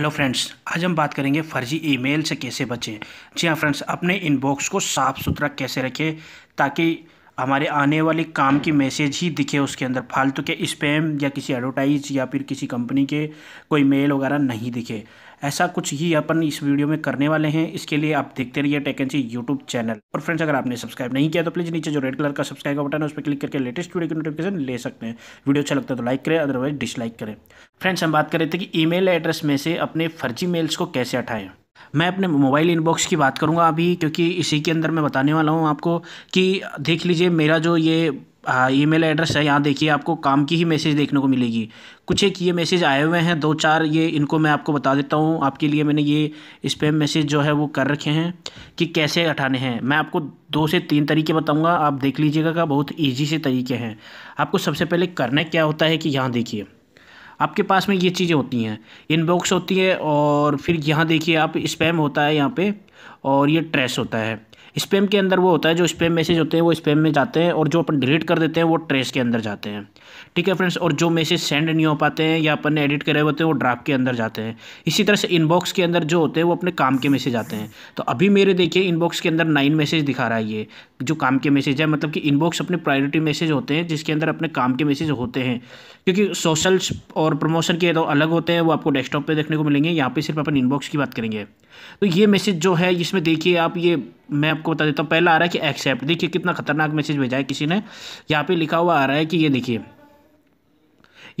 hello friends आज हम बात करेंगे फर्जी ईमेल से कैसे बचें जी हाँ फ्रेंड्स अपने इनबॉक्स को साफ़ सुथरा कैसे रखें ताकि हमारे आने वाले काम की मैसेज ही दिखे उसके अंदर फालतू के स्पैम या किसी एडवर्टाइज या फिर किसी कंपनी के कोई मेल वगैरह नहीं दिखे ऐसा कुछ ही अपन इस वीडियो में करने वाले हैं इसके लिए आप देखते रहिए टेकेंसी यूट्यूब चैनल और फ्रेंड्स अगर आपने सब्सक्राइब नहीं किया तो प्लीज़ नीचे जो रेड कलर का सब्सक्राइब का बटन है उस पर क्लिक करके लेटेस्ट वीडियो की नोटिफिकेशन ले सकते हैं वीडियो अच्छा लगता है तो लाइक करें अदरवाइज डिसलाइक करें फ्रेंड्स हम बात कर रहे थे कि ई एड्रेस में से अपने फर्जी मेल्स को कैसे हटाएँ मैं अपने मोबाइल इनबॉक्स की बात करूँगा अभी क्योंकि इसी के अंदर मैं बताने वाला हूँ आपको कि देख लीजिए मेरा जो ये ईमेल एड्रेस है यहाँ देखिए आपको काम की ही मैसेज देखने को मिलेगी कुछ एक ये मैसेज आए हुए हैं दो चार ये इनको मैं आपको बता देता हूँ आपके लिए मैंने ये स्पेम मैसेज जो है वो कर रखे हैं कि कैसे हटाने हैं मैं आपको दो से तीन तरीके बताऊँगा आप देख लीजिएगा का बहुत ईजी से तरीके हैं आपको सबसे पहले करना क्या होता है कि यहाँ देखिए आपके पास में ये चीज़ें होती हैं इनबॉक्स होती है और फिर यहाँ देखिए आप स्पैम होता है यहाँ पे और ये ट्रैश होता है स्पेम के अंदर वो होता है जो स्पेम मैसेज होते हैं वो स्पेम में जाते हैं और जो अपन डिलीट कर देते हैं वो ट्रेस के अंदर जाते हैं ठीक है फ्रेंड्स और जो मैसेज सेंड नहीं हो पाते हैं या अपन ने एडिट करे होते हैं वो ड्राफ्ट के अंदर जाते हैं इसी तरह से इनबॉक्स के अंदर जो होते हैं वो अपने काम के मैसेज आते हैं तो अभी मेरे देखिए इनबॉक्स के अंदर नाइन मैसेज दिखा रहा है ये जो काम के मैसेज है मतलब कि इनबॉक्स अपने प्रायोरिटी मैसेज होते हैं जिसके अंदर अपने काम के मैसेज होते हैं क्योंकि सोशल और प्रमोशन के तो अलग होते हैं वो आपको डेस्कटॉप पर देखने को मिलेंगे यहाँ पर सिर्फ अपन इनबॉक्स की बात करेंगे तो ये मैसेज जो है इसमें देखिए आप ये मैं आपको बता देता हूँ पहला आ रहा है कि एक्सेप्ट देखिए कितना खतरनाक मैसेज भेजा है किसी ने यहाँ पे लिखा हुआ आ रहा है कि ये देखिए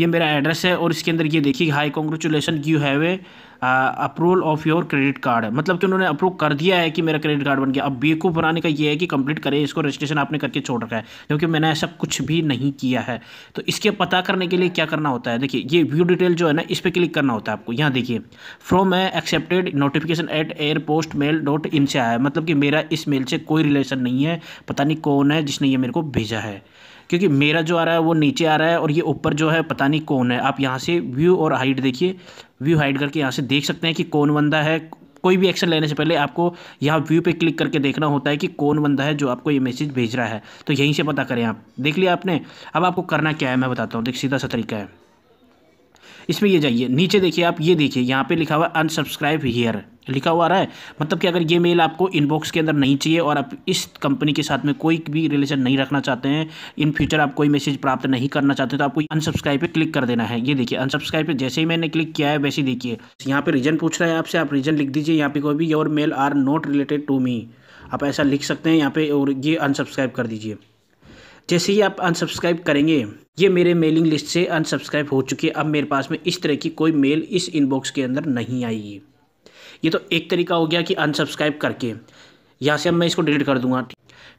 ये मेरा एड्रेस है और इसके अंदर ये देखिए hi congratulations you have a approval of your credit card मतलब कि उन्होंने अप्रूव कर दिया है कि मेरा क्रेडिट कार्ड बन गया अब बेकूफ बनाने का ये है कि कंप्लीट करें इसको रजिस्ट्रेशन आपने करके छोड़ रखा है क्योंकि मैंने ऐसा कुछ भी नहीं किया है तो इसके पता करने के लिए क्या करना होता है देखिए ये व्यू डिटेल जो है ना इस पर क्लिक करना होता है आपको यहाँ देखिए फ्रॉम है accepted notification at air post mail dot in से आया है मतलब कि मेरा इस मेल से कोई रिलेशन नहीं है पता नहीं कौन है जिसने ये मेरे को भेजा है क्योंकि मेरा जो आ रहा है वो नीचे आ रहा है और ये ऊपर जो है पता नहीं कौन है आप यहाँ से व्यू और हाइट देखिए व्यू हाइड करके यहाँ से देख सकते हैं कि कौन बंदा है कोई भी एक्शन लेने से पहले आपको यहाँ व्यू पे क्लिक करके देखना होता है कि कौन बंदा है जो आपको ये मैसेज भेज रहा है तो यहीं से पता करें आप देख लिया आपने अब आपको करना क्या है मैं बताता हूँ देख सीधा सा तरीका है इसमें ये जाइए नीचे देखिए आप ये देखिए यहाँ पे लिखा हुआ अनसब्सक्राइब हीयर लिखा हुआ रहा है मतलब कि अगर ये मेल आपको इनबॉक्स के अंदर नहीं चाहिए और आप इस कंपनी के साथ में कोई भी रिलेशन नहीं रखना चाहते हैं इन फ्यूचर आप कोई मैसेज प्राप्त नहीं करना चाहते तो आपको अनसब्सक्राइब पे क्लिक कर देना है ये देखिए अनसब्सक्राइब पे जैसे ही मैंने क्लिक किया है वैसे देखिए यहाँ पर रीजन पूछ रहा है आपसे आप रीजन लिख दीजिए यहाँ पे कोई भी your mail are not related to me आप ऐसा लिख सकते हैं यहाँ पे और ये अनसब्सक्राइब कर दीजिए जैसे ही आप अनसब्सक्राइब करेंगे ये मेरे मेलिंग लिस्ट से अनसब्सक्राइब हो चुकी है अब मेरे पास में इस तरह की कोई मेल इस इनबॉक्स के अंदर नहीं आएगी ये तो एक तरीका हो गया कि अनसब्सक्राइब करके यहाँ से अब मैं इसको डिलीट कर दूंगा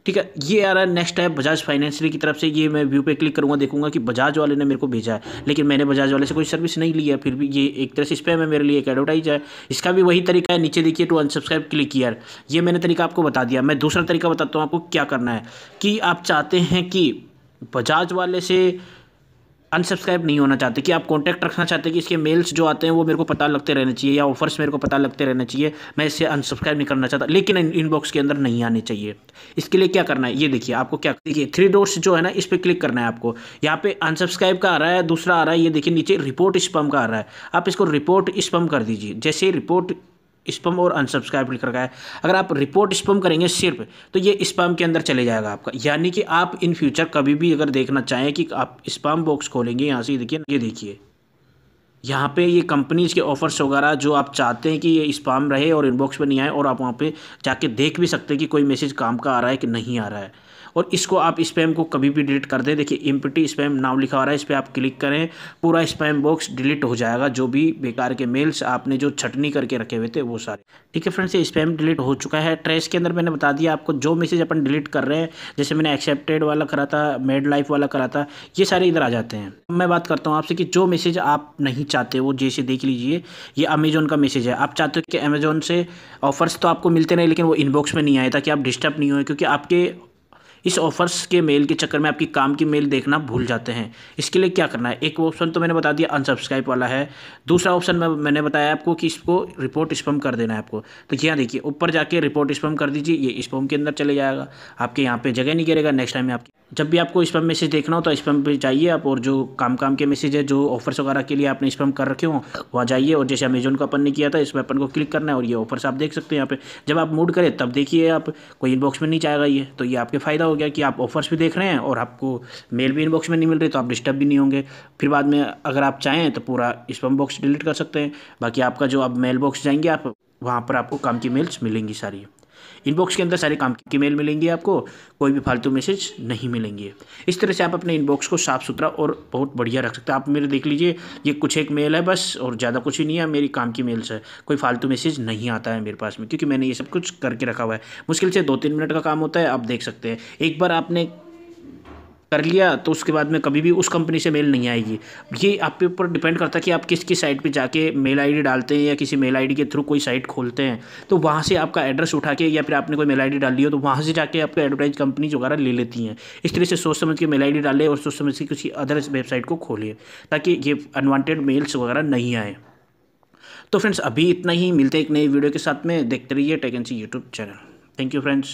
ठीक है ये आ रहा है नेक्स्ट है बजाज फाइनेंशियल की तरफ से ये मैं व्यू पे क्लिक करूँगा देखूंगा कि बजाज वाले ने मेरे को भेजा है लेकिन मैंने बजाज वाले से कोई सर्विस नहीं लिया है फिर भी ये एक तरह से इस पर मैं मेरे लिए एक एडवर्टाइज है इसका भी वही तरीका है नीचे देखिए टू अनसब्सक्राइब क्लिक किया ये मैंने तरीका आपको बता दिया मैं दूसरा तरीका बताता हूँ आपको क्या करना है कि आप चाहते हैं कि बजाज वाले से अनसब्सक्राइब नहीं होना चाहते कि आप कॉन्टैक्ट रखना चाहते हैं कि इसके मेल्स जो आते हैं वो मेरे को पता लगते रहने चाहिए या ऑफर्स मेरे को पता लगते रहने चाहिए मैं इससे अनसब्सक्राइब नहीं करना चाहता लेकिन इनबॉक्स के अंदर नहीं आने चाहिए इसके लिए क्या करना है ये देखिए आपको क्या देखिए थ्री डोर्स जो है ना इस पर क्लिक करना है आपको यहाँ पे अनसब्सक्राइब का आ रहा है दूसरा आ रहा है ये देखिए नीचे रिपोर्ट स्पम का आ रहा है आप इसको रिपोर्ट स्पम कर दीजिए जैसे रिपोर्ट स्पम और अनसब्सक्राइब लिख रखा है अगर आप रिपोर्ट स्पम करेंगे सिर्फ तो ये स्पम के अंदर चले जाएगा आपका यानी कि आप इन फ्यूचर कभी भी अगर देखना चाहें कि आप स्पम बॉक्स खोलेंगे यहाँ से देखिए ये देखिए यहाँ पे ये कंपनीज़ के ऑफर्स वगैरह जो आप चाहते हैं कि ये स्पाम रहे और इनबॉक्स में नहीं आए और आप वहाँ पे जाके देख भी सकते हैं कि कोई मैसेज काम का आ रहा है कि नहीं आ रहा है और इसको आप स्पैम को कभी भी डिलीट कर दें देखिए इम्पटी स्पैम नाम लिखा हो रहा है इस पर आप क्लिक करें पूरा स्पैम बॉक्स डिलीट हो जाएगा जो भी बेकार के मेल्स आपने जो छटनी करके रखे हुए थे वो सारे ठीक है फ्रेंड्स ये स्पैम डिलीट हो चुका है ट्रेस के अंदर मैंने बता दिया आपको जो मैसेज अपन डिलीट कर रहे हैं जैसे मैंने एक्सेप्टेड वाला करा था मेड लाइफ वाला करा था ये सारे इधर आ जाते हैं मैं बात करता हूँ आपसे कि जो मैसेज आप नहीं चाहते वो जैसे देख लीजिए ये अमेजोन का मैसेज है आप चाहते हो कि अमेजोन से ऑफर्स तो आपको मिलते नहीं लेकिन वो इनबॉक्स में नहीं आए ताकि आप डिस्टर्ब नहीं होए क्योंकि आपके इस ऑफर्स के मेल के चक्कर में आपकी काम की मेल देखना भूल जाते हैं इसके लिए क्या करना है एक ऑप्शन तो मैंने बता दिया अनसब्सक्राइब वाला है दूसरा ऑप्शन मैं मैंने बताया आपको कि इसको रिपोर्ट स्पम कर देना है आपको तो यहाँ देखिए ऊपर जाके रिपोर्ट स्पम कर दीजिए ये स्पम के अंदर चले जाएगा आपके यहाँ पर जगह नहीं गिरेगा नेक्स्ट टाइम आपकी जब भी आपको स्पम मैसेज देखना हो तो स्पम पर जाइए आप और जो काम काम के मैसेज है जो ऑफर्स वगैरह के लिए आपने स्पम कर रखे हो वहाँ जाइए और जैसे अमेजोन का अपन ने किया था इस अपन को क्लिक करना है और ये ऑफर्स आप देख सकते हैं यहाँ पे जब आप मूड करें तब देखिए आप कोई इनबॉक्स में नहीं जाएगा ये तो ये आपके फ़ायदा हो गया कि आप ऑफर्स भी देख रहे हैं और आपको मेल भी इनबॉक्स में नहीं मिल रही तो आप डिस्टर्ब भी नहीं होंगे फिर बाद में अगर आप चाहें तो पूरा स्पम बॉक्स डिलीट कर सकते हैं बाकी आपका जो आप मेल बॉक्स जाएंगे आप वहाँ पर आपको काम की मेल्स मिलेंगी सारी इनबॉक्स के अंदर सारे काम की मेल मिलेंगे आपको कोई भी फालतू मैसेज नहीं मिलेंगे इस तरह से आप अपने इनबॉक्स को साफ़ सुथरा और बहुत बढ़िया रख सकते हैं आप मेरे देख लीजिए ये कुछ एक मेल है बस और ज़्यादा कुछ ही नहीं है मेरी काम की मेल्स है कोई फालतू मैसेज नहीं आता है मेरे पास में क्योंकि मैंने ये सब कुछ करके रखा हुआ है मुश्किल से दो तीन मिनट का काम होता है आप देख सकते हैं एक बार आपने कर लिया तो उसके बाद में कभी भी उस कंपनी से मेल नहीं आएगी ये आपके ऊपर डिपेंड करता है कि आप किस किस साइट पे जाके मेल आईडी डालते हैं या किसी मेल आईडी के थ्रू कोई साइट खोलते हैं तो वहाँ से आपका एड्रेस उठा के या फिर आपने कोई मेल आईडी डाल हो तो वहाँ से जाके आपको एडवर्टाइज कंपनीज वगैरह ले लेती हैं इस तरह से सोच समझ के मेल आई डालें और सोच समझ के किसी अदर वेबसाइट को खोलिए ताकि ये अनवांटेड मेल्स वगैरह नहीं आए तो फ्रेंड्स अभी इतना ही मिलते हैं एक नई वीडियो के साथ में देखते रहिए टेकेंसी YouTube channel thank you friends